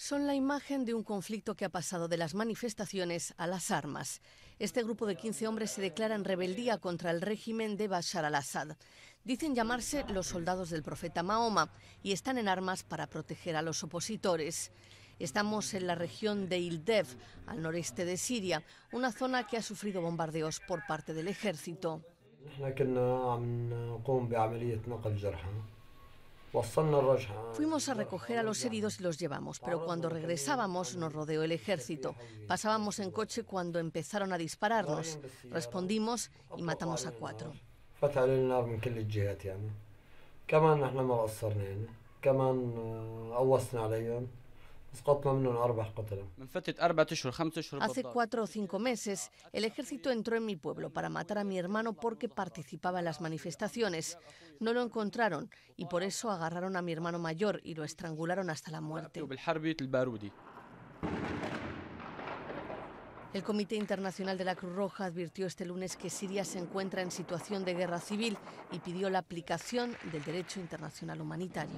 son la imagen de un conflicto que ha pasado de las manifestaciones a las armas. Este grupo de 15 hombres se declara en rebeldía contra el régimen de Bashar al-Assad. Dicen llamarse los soldados del profeta Mahoma y están en armas para proteger a los opositores. Estamos en la región de Ildev, al noreste de Siria, una zona que ha sufrido bombardeos por parte del ejército. Fuimos a recoger a los heridos y los llevamos, pero cuando regresábamos nos rodeó el ejército. Pasábamos en coche cuando empezaron a dispararnos. Respondimos y matamos a cuatro. Hace cuatro o cinco meses, el ejército entró en mi pueblo para matar a mi hermano porque participaba en las manifestaciones. No lo encontraron y por eso agarraron a mi hermano mayor y lo estrangularon hasta la muerte. El Comité Internacional de la Cruz Roja advirtió este lunes que Siria se encuentra en situación de guerra civil y pidió la aplicación del derecho internacional humanitario.